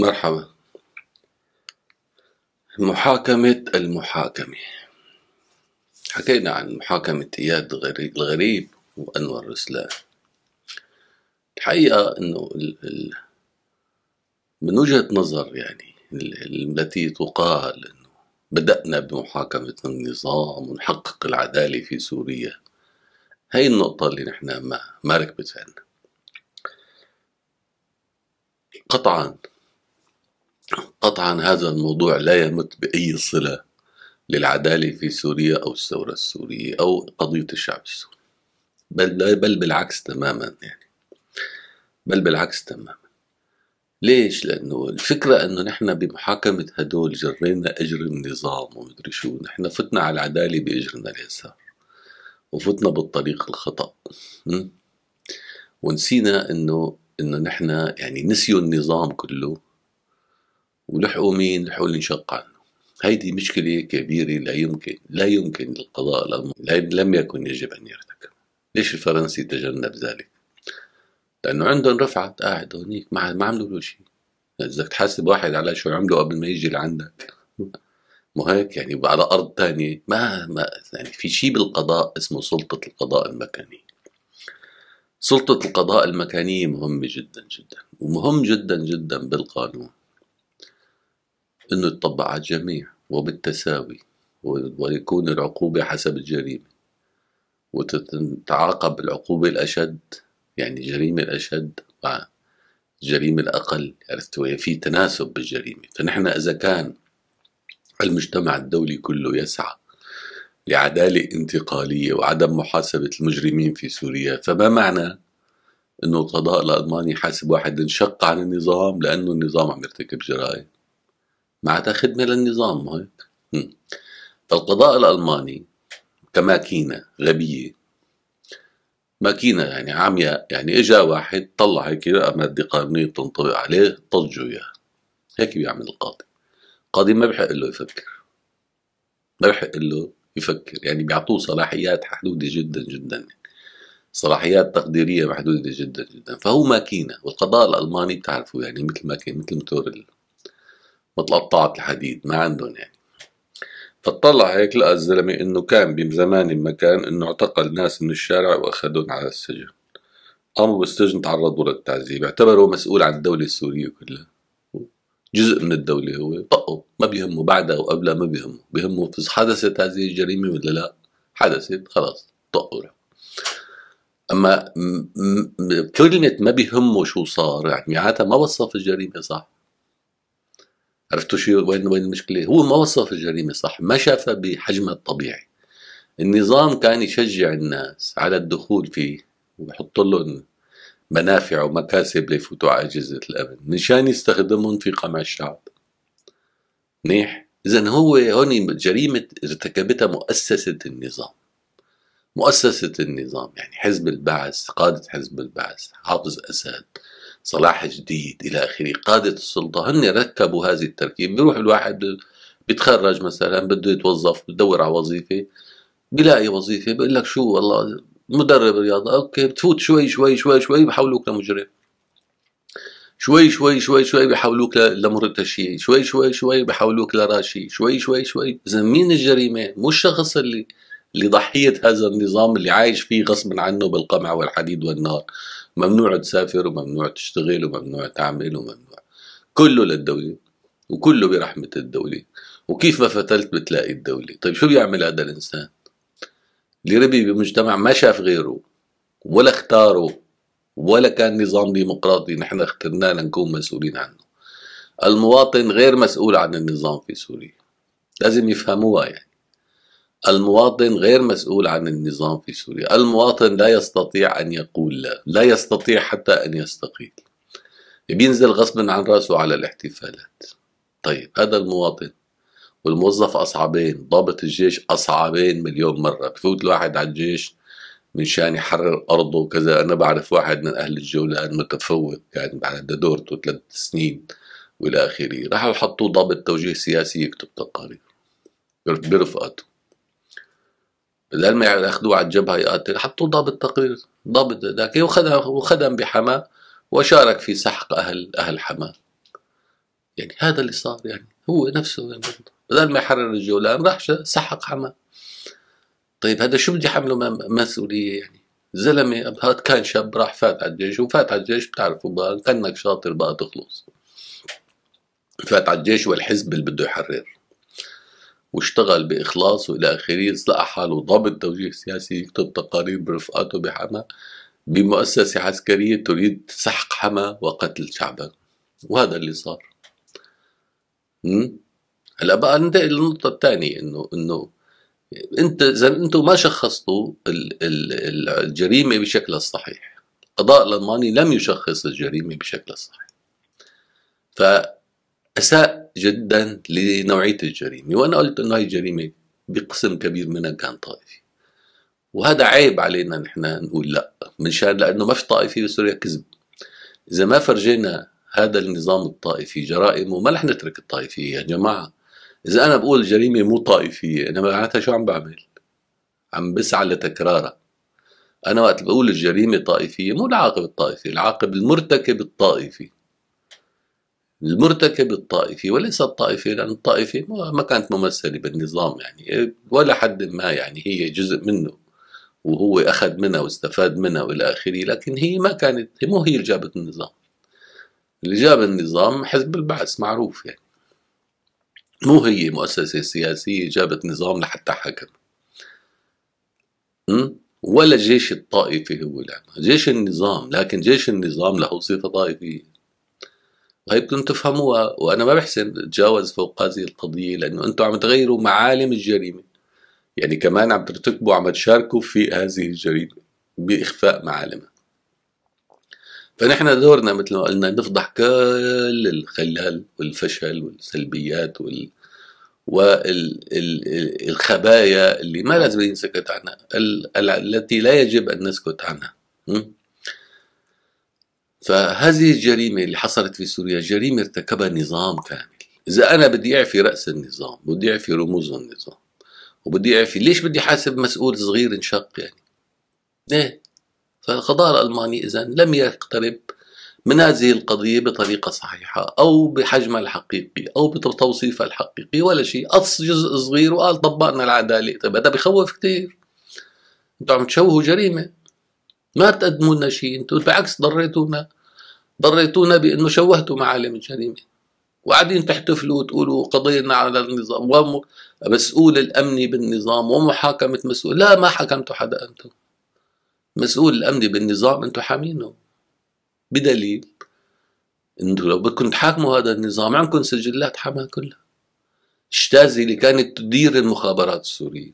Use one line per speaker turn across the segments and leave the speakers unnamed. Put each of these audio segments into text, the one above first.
مرحبا محاكمة المحاكمة حكينا عن محاكمة إياد الغريب وأنور رسلان الحقيقة أنه من وجهة نظر يعني التي تقال أنه بدأنا بمحاكمة النظام ونحقق العدالة في سوريا هاي النقطة اللي نحن ما, ما ركبت عنا قطعا قطعا هذا الموضوع لا يمت بأي صلة للعدالة في سوريا أو الثورة السورية أو قضية الشعب السوري بل, بل بالعكس تماما يعني بل بالعكس تماما ليش؟ لأنه الفكرة أنه نحن بمحاكمة هدول جرينا أجر النظام ومدري شو نحن فتنا على العدالة بأجرنا اليسار وفتنا بالطريق الخطأ ونسينا أنه أنه نحن يعني نسيوا النظام كله ولحقوا مين؟ لحقوا اللي انشق عنه هيدي مشكلة كبيرة لا يمكن لا يمكن القضاء لا لم يكن يجب أن يرتكب ليش الفرنسي تجنب ذلك؟ لأنه عندهم رفعت قاعد هونيك ما ما عملوا له شيء إذا تحاسب واحد على شو عمله قبل ما يجي لعندك مو هيك يعني على أرض ثانية ما ما يعني في شيء بالقضاء اسمه سلطة القضاء المكاني سلطة القضاء المكانية مهمة جدا جدا ومهم جدا جدا بالقانون أنه يطبع على الجميع وبالتساوي ويكون العقوبة حسب الجريمة وتتعاقب العقوبة الأشد يعني الجريمة الأشد مع الجريمة الأقل عرفت يعني يعني في تناسب بالجريمة فنحن إذا كان المجتمع الدولي كله يسعى لعدالة انتقالية وعدم محاسبة المجرمين في سوريا فما معنى أنه القضاء الألماني حاسب واحد انشق عن النظام لأنه النظام عم يرتكب جرائم معناتها خدمة للنظام هيك فالقضاء الألماني كماكينة غبية ماكينة يعني عمياء يعني إجا واحد طلع هيك مادة قانونية بتنطبق عليه طجوا إياها هيك بيعمل القاضي القاضي ما بحق له يفكر ما بحق له يفكر يعني بيعطوه صلاحيات محدودة جدا جدا صلاحيات تقديرية محدودة جدا جدا فهو ماكينة والقضاء الألماني بتعرفوا يعني مثل ماكينة مثل موتور قطعة الحديد ما عندهم يعني فطلع هيك لقى الزلمة انه كان بزمان بمكان انه اعتقل ناس من الشارع واخذهم على السجن قاموا بالسجن تعرضوا للتعذيب اعتبروا مسؤول عن الدولة السورية كلها جزء من الدولة هو طقوا ما بيهمه بعدها وقبلها ما بيهمه بيهمه حدثت هذه الجريمة ولا لا حدثت خلاص طقوا اما كلمة ما بيهمه شو صار يعني معناتها ما وصف الجريمة صح عرفتوا شو وين وين المشكله؟ هو ما وصف الجريمه صح، ما شافها بحجمها الطبيعي. النظام كان يشجع الناس على الدخول فيه ويحط لهم منافع ومكاسب ليفوتوا على اجهزه الامن، مشان يستخدمهم في قمع الشعب. منيح؟ اذا هو هون جريمه ارتكبتها مؤسسه النظام. مؤسسه النظام يعني حزب البعث، قاده حزب البعث، حافظ اسد، صلاح جديد الى اخره قاده السلطه هن ركبوا هذه التركيب بيروح الواحد بيتخرج مثلا بده يتوظف بدور على وظيفه بيلاقي وظيفه بقول لك شو والله مدرب رياضه اوكي بتفوت شوي شوي شوي شوي بحولوك لمجرم شوي شوي شوي شوي بحولوك لمرتشي شوي شوي شوي بحولوك لراشي شوي شوي شوي اذا مين الجريمه مو الشخص اللي اللي ضحيه هذا النظام اللي عايش فيه غصب عنه بالقمع والحديد والنار ممنوع تسافر وممنوع تشتغل وممنوع تعمل وممنوع كله للدولة وكله برحمة الدولة وكيف ما فتلت بتلاقي الدولة طيب شو بيعمل هذا الإنسان اللي ربي بمجتمع ما شاف غيره ولا اختاره ولا كان نظام ديمقراطي نحن اخترناه لنكون مسؤولين عنه المواطن غير مسؤول عن النظام في سوريا لازم يفهموها يعني المواطن غير مسؤول عن النظام في سوريا المواطن لا يستطيع أن يقول لا لا يستطيع حتى أن يستقيل بينزل غصبا عن رأسه على الاحتفالات طيب هذا المواطن والموظف أصعبين ضابط الجيش أصعبين مليون مرة بفوت الواحد على الجيش من شان يحرر أرضه وكذا أنا بعرف واحد من أهل الجولان متفوق كان يعني بعد دورته ثلاث سنين والى اخره راحوا حطوا ضابط توجيه سياسي يكتب تقارير برفقته بدل ما ياخذوه على الجبهه يقاتل حطوه ضابط تقرير ضابط ذاك وخدم وخدم بحماه وشارك في سحق اهل اهل حماه يعني هذا اللي صار يعني هو نفسه بدل يعني. ما يحرر الجولان راح سحق حماه طيب هذا شو بدي حمله مسؤوليه يعني زلمه هذا كان شاب راح فات على الجيش وفات على الجيش بتعرفوا بقى كانك شاطر بقى تخلص فات على الجيش والحزب اللي بده يحرر واشتغل باخلاص والى اخره لقى حاله ضابط توجيه سياسي يكتب تقارير برفقاته بحما بمؤسسه عسكريه تريد سحق حما وقتل شعبا وهذا اللي صار هلا بقى ننتقل للنقطه الثانيه انه انه انت اذا انتم ما شخصتوا الجريمه بشكلها الصحيح القضاء الالماني لم يشخص الجريمه بشكلها الصحيح ف اساء جدا لنوعيه الجريمه وانا قلت انه هي الجريمه بقسم كبير منها كان طائفي وهذا عيب علينا نحن نقول لا منشان لانه ما في طائفي بسوريا كذب اذا ما فرجينا هذا النظام الطائفي جرائمه ما رح نترك الطائفيه يا جماعه اذا انا بقول جريمه مو طائفيه انا معناتها شو عم بعمل عم بسعى لتكرارها انا وقت بقول الجريمه طائفيه مو العاقب الطائفي العاقب المرتكب الطائفي المرتكب الطائفي وليس الطائفي لأن الطائفي ما كانت ممثلة بالنظام يعني ولا حد ما يعني هي جزء منه وهو أخذ منها واستفاد منها وإلى آخره لكن هي ما كانت مو هي اللي جابت النظام اللي جاب النظام حزب البعث معروف يعني مو هي مؤسسة سياسية جابت نظام لحتى حكم ولا جيش الطائفي هو العمى جيش النظام لكن جيش النظام له صفة طائفية بدكم طيب تفهموها وانا ما بحسن اتجاوز فوق هذه القضيه لانه انتم عم تغيروا معالم الجريمه يعني كمان عم ترتكبوا عم تشاركوا في هذه الجريمه باخفاء معالمها فنحن دورنا مثل ما قلنا نفضح كل الخلل والفشل والسلبيات وال والخبايا اللي ما لازم ينسكت عنها التي لا يجب ان نسكت عنها م? فهذه الجريمة اللي حصلت في سوريا جريمة ارتكبها نظام كامل إذا أنا بدي أعفي رأس النظام بدي أعفي رموز النظام وبدي أعفي ليش بدي حاسب مسؤول صغير انشق يعني إيه فالقضاء الألماني إذا لم يقترب من هذه القضية بطريقة صحيحة أو بحجمها الحقيقي أو بتوصيفها الحقيقي ولا شيء قص جزء صغير وقال طبقنا العدالة طيب هذا بخوف كثير أنتم عم تشوهوا جريمة ما تقدموا لنا شيء انتم بالعكس ضريتونا ضريتونا بانه شوهتوا معالم الجريمه وقاعدين تحتفلوا وتقولوا قضينا على النظام ومسؤول الامني بالنظام ومحاكمه مسؤول لا ما حكمتوا حدا انتم مسؤول الامني بالنظام انتم حامينه بدليل انتم لو بدكم تحاكموا هذا النظام عندكم سجلات حماه كلها اشتازي اللي كانت تدير المخابرات السوريه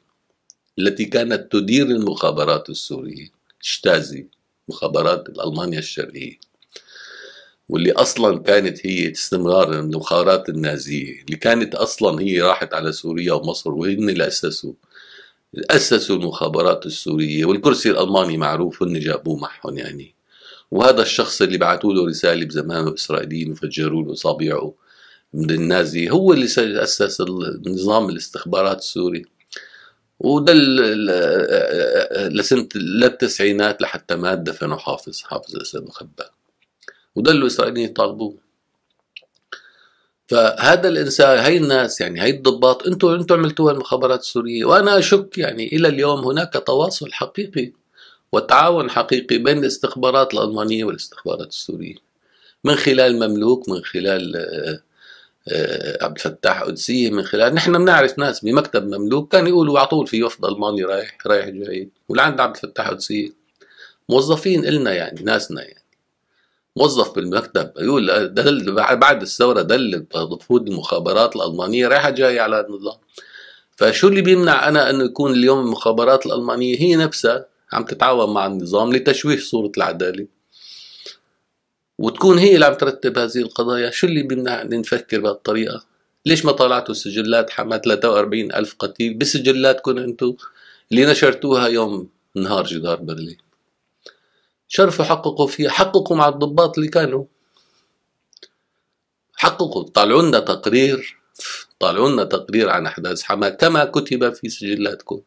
التي كانت تدير المخابرات السوريه شتازي مخابرات ألمانيا الشرقية واللي أصلا كانت هي استمرار المخابرات النازية اللي كانت أصلا هي راحت على سوريا ومصر وهن اللي أسسوا أسسوا المخابرات السورية والكرسي الألماني معروف هن جابوه معهم يعني وهذا الشخص اللي بعثوا له رسالة بزمانه إسرائيليين وفجروا له صابيعه من النازي هو اللي أسس نظام الاستخبارات السوري وده لسنة للتسعينات لحتى ما دفنوا حافظ حافظ الإسلام الخباء وده اللي الإسرائيليين يطالبوه فهذا الانسان هاي الناس يعني هاي الضباط انتم انتم عملتوها المخابرات السوريه وانا اشك يعني الى اليوم هناك تواصل حقيقي وتعاون حقيقي بين الاستخبارات الالمانيه والاستخبارات السوريه من خلال مملوك من خلال آه، آه، عبد الفتاح قدسية من خلال نحن بنعرف ناس بمكتب مملوك كان يقولوا على طول في وفد ألماني رايح رايح جاي ولعند عبد الفتاح قدسية موظفين إلنا يعني ناسنا يعني موظف بالمكتب يقول دل بعد الثورة دل وفود المخابرات الألمانية رايحة جاية على هذا النظام فشو اللي بيمنع أنا أنه يكون اليوم المخابرات الألمانية هي نفسها عم تتعاون مع النظام لتشويه صورة العدالة وتكون هي اللي عم ترتب هذه القضايا شو اللي بيمنعنا نفكر بهالطريقة ليش ما طلعتوا سجلات حماة 43 ألف قتيل بسجلاتكم أنتم اللي نشرتوها يوم نهار جدار برلين شرفوا حققوا فيها حققوا مع الضباط اللي كانوا حققوا طالعوا لنا تقرير طالعوا لنا تقرير عن أحداث حماة كما كتب في سجلاتكم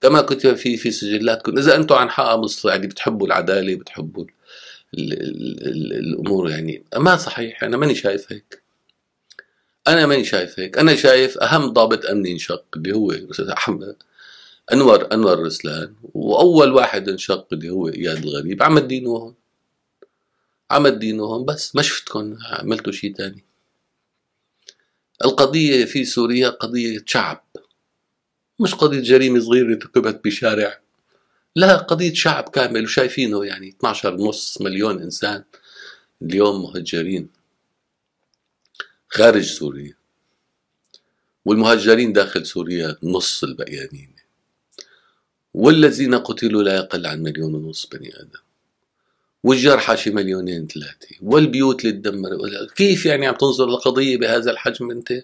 كما كتب في في سجلاتكم إذا أنتم عن حق مصر يعني بتحبوا العدالة بتحبوا الامور يعني ما صحيح انا ماني شايف هيك انا ماني شايف هيك انا شايف اهم ضابط امني انشق اللي هو استاذ احمد انور انور رسلان واول واحد انشق اللي هو اياد الغريب عم دينه هون عم دينه هون بس ما شفتكم عملتوا شيء تاني القضية في سوريا قضية شعب مش قضية جريمة صغيرة ارتكبت بشارع لها قضية شعب كامل وشايفينه يعني 12 نص مليون إنسان اليوم مهجرين خارج سوريا والمهجرين داخل سوريا نص البقيانين والذين قتلوا لا يقل عن مليون ونص بني آدم والجرحى شي مليونين ثلاثة والبيوت اللي تدمر كيف يعني عم تنظر لقضية بهذا الحجم أنت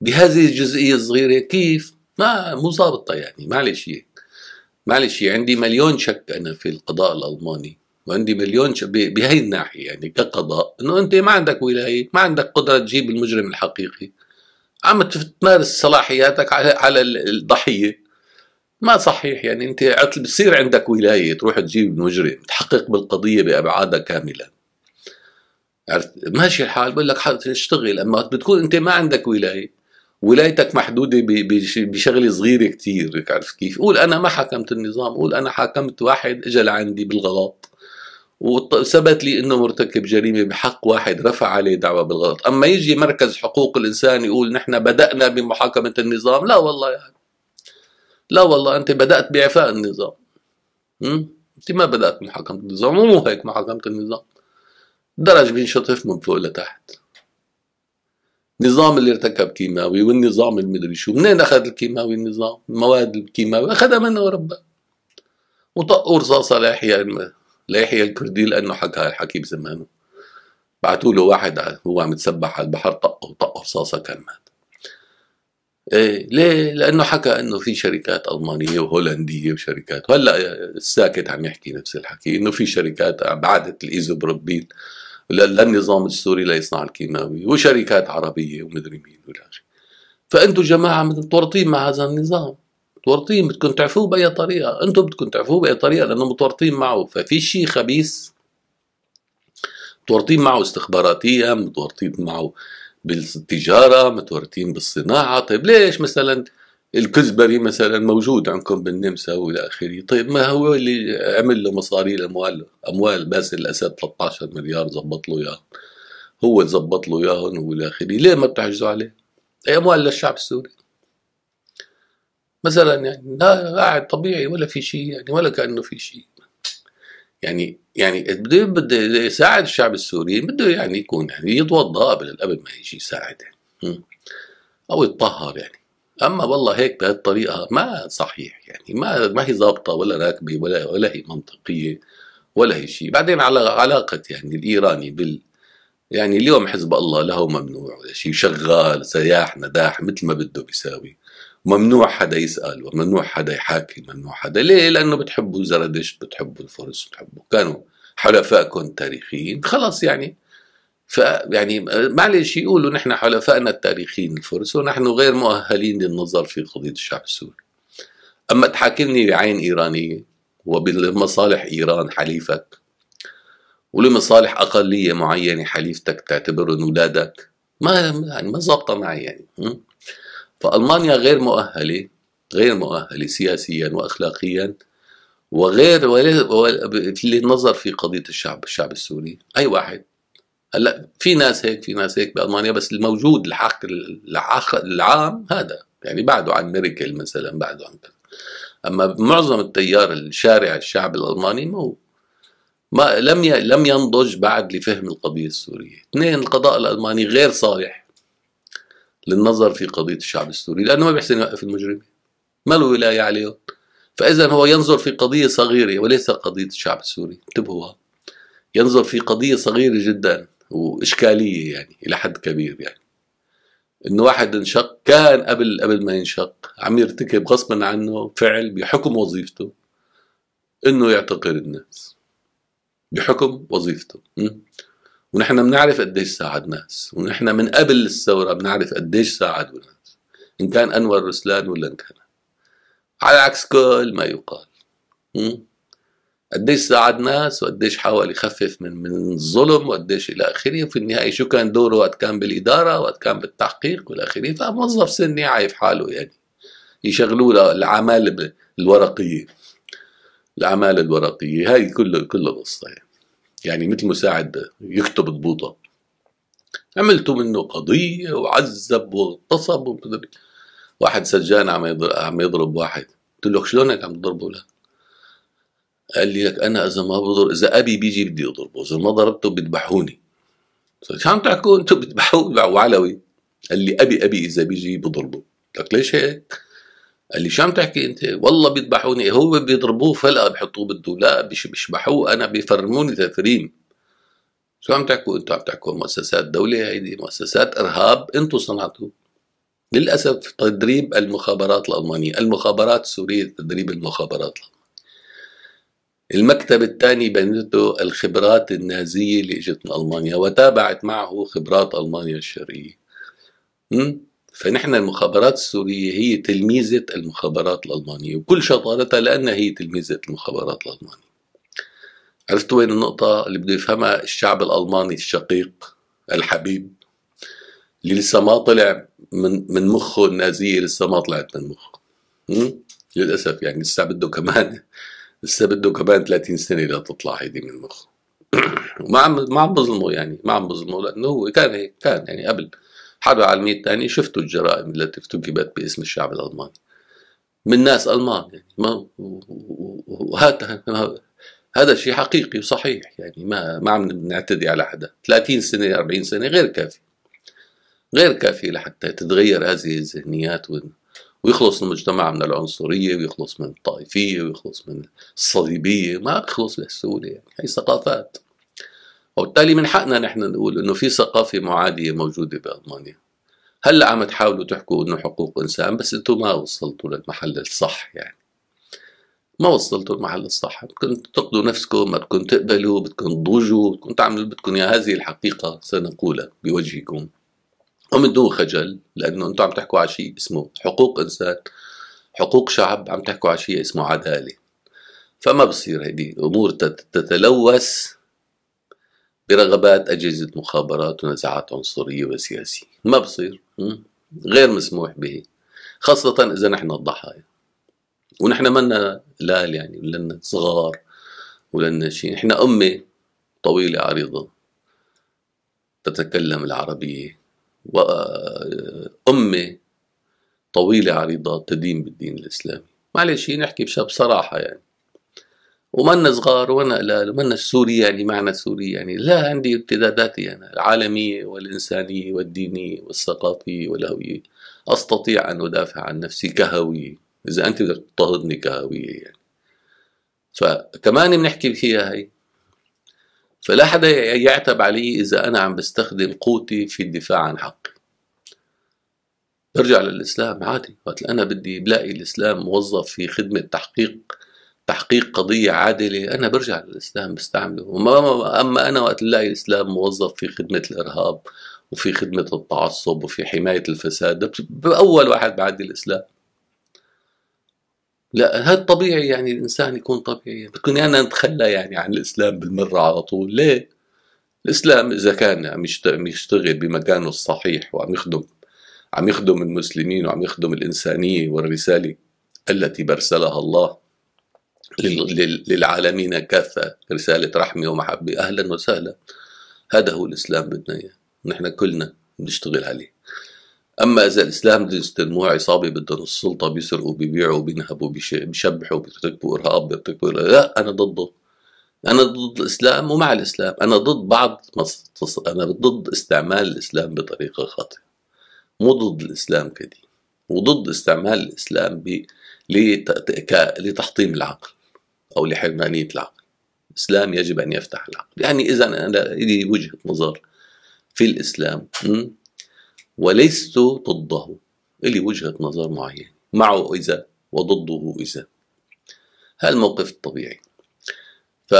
بهذه الجزئية الصغيرة كيف ما مو ظابطة يعني معلش هيك معلش يعني عندي مليون شك انا في القضاء الالماني وعندي مليون بهي الناحيه يعني كقضاء انه انت ما عندك ولايه ما عندك قدره تجيب المجرم الحقيقي عم تمارس صلاحياتك على الضحيه ما صحيح يعني انت بصير عندك ولايه تروح تجيب المجرم تحقق بالقضيه بابعادها كامله عرفت ماشي الحال بقول لك حاضر تشتغل اما بتكون انت ما عندك ولايه ولايتك محدودة بشغلة صغيرة كتير عارف كيف قول أنا ما حكمت النظام قول أنا حكمت واحد اجى لعندي بالغلط وثبت لي انه مرتكب جريمه بحق واحد رفع عليه دعوه بالغلط، اما يجي مركز حقوق الانسان يقول نحن بدانا بمحاكمه النظام، لا والله يعني. لا والله انت بدات باعفاء النظام. م? انت ما بدات بمحاكمه النظام، مو هيك محاكمه النظام. درج بينشطف من فوق لتحت. نظام اللي ارتكب كيماوي والنظام المدري شو منين اخذ الكيماوي النظام المواد الكيماوي اخذها منه وربها وطقوا رصاصه ليحيى ليحيى الكردي لانه حكى هالحكي بزمانه بعثوا له واحد هو عم يتسبح على البحر طقه طقه رصاصه كان مات ايه ليه؟ لانه حكى انه في شركات المانيه وهولنديه وشركات هلا الساكت عم يحكي نفس الحكي انه في شركات بعدت الايزوبروبيل للنظام السوري ليصنع الكيماوي وشركات عربيه ومدري مين ولا فانتم جماعه متورطين مع هذا النظام متورطين بدكم تعفوه باي طريقه انتم بدكم تعفوه باي طريقه لانه متورطين معه ففي شيء خبيث متورطين معه استخباراتيا متورطين معه بالتجاره متورطين بالصناعه طيب ليش مثلا الكزبري مثلا موجود عندكم بالنمسا والى اخره، طيب ما هو اللي عمل له مصاري الاموال اموال باسل الاسد 13 مليار زبط له اياهم هو زبط له اياهم والى اخره، ليه ما بتحجزوا عليه؟ اي اموال للشعب السوري مثلا يعني لا قاعد طبيعي ولا في شيء يعني ولا كانه في شيء يعني يعني بده بده يساعد الشعب السوري بده يعني يكون يعني يتوضا قبل ما يجي يساعد يعني او يتطهر يعني اما والله هيك بهالطريقه ما صحيح يعني ما ما هي ظابطه ولا راكبه ولا ولا هي منطقيه ولا هي شيء بعدين على علاقه يعني الايراني بال يعني اليوم حزب الله لا هو ممنوع ولا شيء شغال سياح نداح مثل ما بده بيساوي ممنوع حدا يسال وممنوع حدا يحاكي ممنوع حدا ليه لانه بتحبوا زردشت بتحبوا الفرس بتحبوا كانوا حلفائكم تاريخيين خلص يعني فيعني معلش يقولوا نحن حلفائنا التاريخيين الفرس ونحن غير مؤهلين للنظر في قضية الشعب السوري أما تحاكمني بعين إيرانية وبمصالح إيران حليفك ولمصالح أقلية معينة حليفتك تعتبرهم اولادك ما يعني ما ظابطة معي يعني فألمانيا غير مؤهلة غير مؤهلة سياسيا وأخلاقيا وغير في النظر في قضية الشعب الشعب السوري أي واحد هلا في ناس هيك في ناس هيك بالمانيا بس الموجود الحق العام هذا يعني بعده عن ميركل مثلا بعده عن اما معظم التيار الشارع الشعب الالماني هو ما لم ي... لم ينضج بعد لفهم القضيه السوريه. اثنين القضاء الالماني غير صالح للنظر في قضيه الشعب السوري لانه ما بيحسن يوقف المجرمين. ما له ولايه عليهم. فاذا هو ينظر في قضيه صغيره وليس قضيه الشعب السوري، انتبهوا ينظر في قضيه صغيره جدا واشكاليه يعني الى حد كبير يعني انه واحد انشق كان قبل قبل ما ينشق عم يرتكب غصبا عنه فعل بحكم وظيفته انه يعتقل الناس بحكم وظيفته ونحن بنعرف قديش ساعد ناس ونحن من قبل الثوره بنعرف قديش ساعدوا ناس ان كان انور رسلان ولا ان كان على عكس كل ما يقال م? قديش ساعد ناس وقديش حاول يخفف من من الظلم وقديش الى اخره وفي النهايه شو كان دوره وقت كان بالاداره وقت كان بالتحقيق والى اخره فموظف سني عايف حاله يعني يشغلوا له العمال الورقيه الاعمال الورقيه هاي كله كله قصه يعني يعني مثل مساعد يكتب ضبوطه عملتوا منه قضيه وعذب واغتصب واحد سجان عم يضرب, عم يضرب واحد قلت له شلونك عم تضربه لك قال لي لك انا اذا ما بضرب اذا ابي بيجي بدي اضربه اذا ما ضربته بيذبحوني قلت عم تحكوا انتم بتذبحوني وعلوي قال لي ابي ابي اذا بيجي بضربه لك ليش هيك؟ قال لي شو عم تحكي انت؟ والله بيذبحوني هو بيضربوه فلقه بحطوه بالدولاب بيشبحوه انا بيفرموني تفريم شو عم تحكوا انتم عم تحكوا مؤسسات دولة هيدي مؤسسات ارهاب انتم صنعتوه للاسف تدريب المخابرات الالمانيه، المخابرات السوريه تدريب المخابرات الالمانيه المكتب الثاني بنته الخبرات النازية اللي اجت من ألمانيا وتابعت معه خبرات ألمانيا الشرقية فنحن المخابرات السورية هي تلميذة المخابرات الألمانية وكل شطارتها لأنها هي تلميذة المخابرات الألمانية عرفت وين النقطة اللي بده يفهمها الشعب الألماني الشقيق الحبيب اللي لسه ما طلع من من مخه النازية لسه ما طلعت من مخه للأسف يعني لسه بده كمان لسه بده كمان 30 سنه لتطلع هيدي من مخه وما عم ما عم بظلمه يعني ما عم بظلمه لانه هو كان هيك كان يعني قبل حرب عالميه ثانيه شفتوا الجرائم التي ارتكبت باسم الشعب الالماني من ناس المان يعني ما وهذا هذا شيء حقيقي وصحيح يعني ما ما عم نعتدي على حدا 30 سنه 40 سنه غير كافي غير كافي لحتى تتغير هذه الذهنيات ويخلص المجتمع من العنصرية ويخلص من الطائفية ويخلص من الصليبية ما بيخلص بهالسهولة يعني هي ثقافات وبالتالي من حقنا نحن نقول انه في ثقافة معادية موجودة بألمانيا هلا عم تحاولوا تحكوا انه حقوق انسان بس انتم ما وصلتوا للمحل الصح يعني ما وصلتوا المحل الصح بدكم تقضوا نفسكم بدكم تقبلوا بدكم تضوجوا بدكم تعملوا بدكم يا هذه الحقيقة سنقولها بوجهكم ومن دون خجل لانه انتم عم تحكوا على شيء اسمه حقوق انسان حقوق شعب عم تحكوا على شيء اسمه عداله فما بصير هيدي امور تتلوث برغبات اجهزه مخابرات ونزاعات عنصريه وسياسيه ما بصير غير مسموح به خاصه اذا نحن الضحايا ونحن منا لال يعني لنا صغار ولنا شيء نحن امه طويله عريضه تتكلم العربيه وأمة طويلة عريضة تدين بالدين الإسلامي معلش نحكي بصراحة يعني ومنا صغار ومنا قلال ومنا السوري يعني معنى سوري يعني لا عندي امتداداتي أنا العالمية والإنسانية والدينية والثقافية والهوية أستطيع أن أدافع عن نفسي كهوية إذا أنت بدك تضطهدني كهوية يعني فكمان بنحكي فيها هي فلا حدا يعتب علي إذا أنا عم بستخدم قوتي في الدفاع عن حقي برجع للإسلام عادي وقت أنا بدي بلاقي الإسلام موظف في خدمة تحقيق تحقيق قضية عادلة أنا برجع للإسلام بستعمله أما أنا وقت الاقي الإسلام موظف في خدمة الإرهاب وفي خدمة التعصب وفي حماية الفساد بأول واحد بعدي الإسلام لا هذا طبيعي يعني الانسان يكون طبيعي كنا انا نتخلى يعني عن الاسلام بالمره على طول ليه الاسلام اذا كان عم يشتغل بمكانه الصحيح وعم يخدم عم يخدم المسلمين وعم يخدم الانسانيه والرساله التي برسلها الله للعالمين كافه رساله رحمه ومحبه اهلا وسهلا هذا هو الاسلام بدنا اياه نحن كلنا بنشتغل عليه أما إذا الإسلام دي استلموها عصابي بدهم السلطة بيسرقوا بيبيعوا بينهبوا بيشبحوا بيرتكبوا إرهاب بيرتكبوا لا أنا ضده أنا ضد الإسلام ومع الإسلام أنا ضد بعض مصر. أنا ضد استعمال الإسلام بطريقة خاطئة مو ضد الإسلام كدين وضد استعمال الإسلام ب... لت... ك... لتحطيم العقل أو لحرمانية العقل الإسلام يجب أن يفتح العقل يعني إذا أنا لي وجهة نظر في الإسلام م? ولست ضده إلي إيه وجهة نظر معينة معه إذا وضده إذا هذا الموقف الطبيعي ف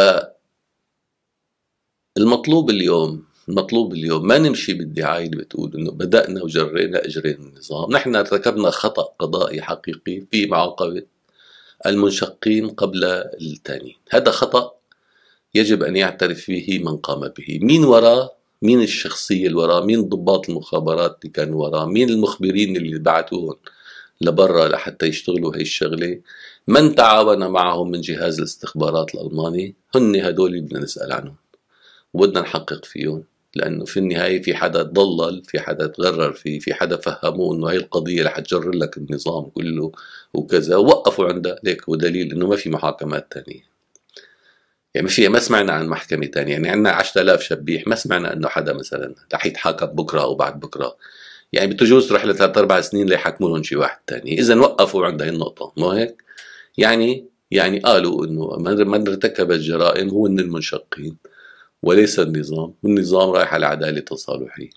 المطلوب اليوم المطلوب اليوم ما نمشي بالدعاية اللي بتقول انه بدأنا وجرينا اجرين النظام، نحن ارتكبنا خطأ قضائي حقيقي في معاقبة المنشقين قبل الثانيين، هذا خطأ يجب أن يعترف به من قام به مين وراه؟ مين الشخصية اللي وراه مين ضباط المخابرات اللي كانوا وراه مين المخبرين اللي بعتوهم لبرا لحتى يشتغلوا هي الشغلة من تعاون معهم من جهاز الاستخبارات الألماني هن هدول اللي بدنا نسأل عنهم وبدنا نحقق فيهم لأنه في النهاية في حدا تضلل في حدا تغرر فيه في حدا فهموه أنه هاي القضية رح تجر لك النظام كله وكذا وقفوا عندها ليك ودليل أنه ما في محاكمات تانية يعني في ما سمعنا عن محكمة تانية يعني عندنا 10000 شبيح ما سمعنا انه حدا مثلا رح يتحاكم بكره او بعد بكره يعني بتجوز تروح لثلاث اربع سنين ليحكموا لهم شي واحد تاني اذا وقفوا عند هي النقطة مو هيك؟ يعني يعني قالوا انه من ارتكب الجرائم هو من المنشقين وليس النظام والنظام رايح على عدالة تصالحية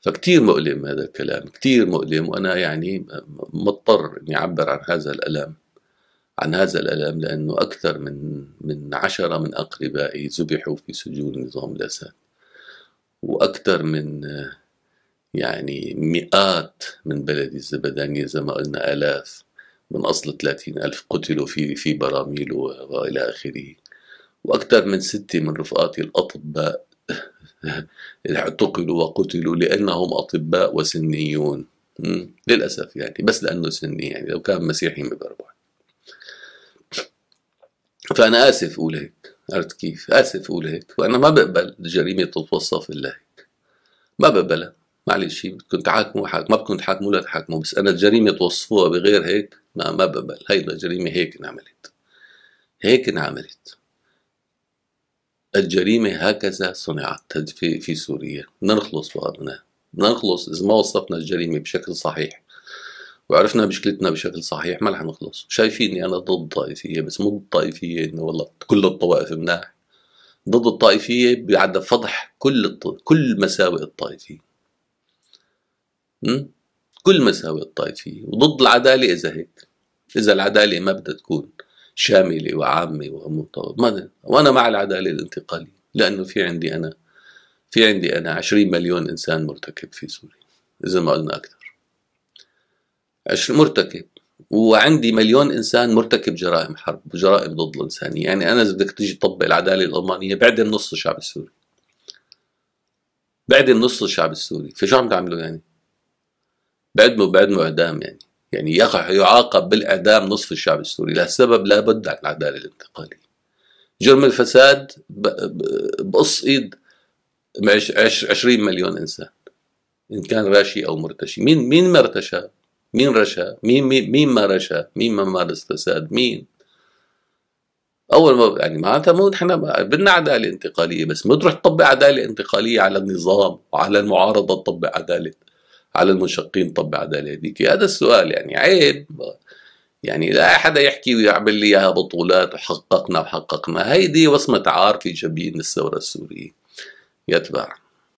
فكتير مؤلم هذا الكلام كتير مؤلم وأنا يعني مضطر أني أعبر عن هذا الألم عن هذا الألم لأنه أكثر من من عشرة من أقربائي ذبحوا في سجون نظام الأسد وأكثر من يعني مئات من بلدي الزبدانية زي ما قلنا آلاف من أصل 30 ألف قتلوا في في براميل وإلى آخره وأكثر من ستة من رفقاتي الأطباء اعتقلوا وقتلوا لأنهم أطباء وسنيون للأسف يعني بس لأنه سني يعني لو كان مسيحي ما بربح فأنا آسف أقول هيك عرفت كيف؟ آسف أقول هيك وأنا ما بقبل جريمة تتوصف إلا هيك ما بقبلها معلش بدكم تحاكموا حاكم ما بدكم تحاكموا لا تحاكموا بس أنا الجريمة توصفوها بغير هيك ما ما بقبل هي الجريمة هيك انعملت هيك انعملت الجريمة هكذا صنعت في في سوريا بدنا نخلص بقى بدنا نخلص إذا ما وصفنا الجريمة بشكل صحيح وعرفنا مشكلتنا بشكل صحيح ما رح نخلص شايفيني انا ضد الطائفيه بس مو ضد الطائفيه انه والله كل الطوائف مناح ضد الطائفيه بعد فضح كل الط... كل مساوئ الطائفيه م? كل مساوئ الطائفيه وضد العداله اذا هيك اذا العداله ما بدها تكون شامله وعامه ده. وانا مع العداله الانتقاليه لانه في عندي انا في عندي انا 20 مليون انسان مرتكب في سوريا اذا ما قلنا اكثر مرتكب وعندي مليون انسان مرتكب جرائم حرب وجرائم ضد الانسانيه، يعني انا اذا بدك تيجي تطبق العداله الالمانيه بعدم النص الشعب السوري. بعدم النص الشعب السوري، فشو عم تعملوا يعني؟ بعدموا بعدموا اعدام يعني، يعني يعاقب بالاعدام نصف الشعب السوري لسبب لابد عن العداله الانتقاليه. جرم الفساد بقص ايد 20 مليون انسان ان كان راشي او مرتشي، مين مين مرتشى؟ مين رشا مين مين مين ما رشا مين ما مارس فساد مين اول ما يعني معناتها مو احنا بدنا عداله انتقاليه بس ما تروح تطبق عداله انتقاليه على النظام وعلى المعارضه تطبق عداله على المنشقين تطبق عداله هذيك هذا السؤال يعني عيب يعني لا حدا يحكي ويعمل لي اياها بطولات وحققنا وحققنا هيدي وصمه عار في جبين الثوره السوريه يتبع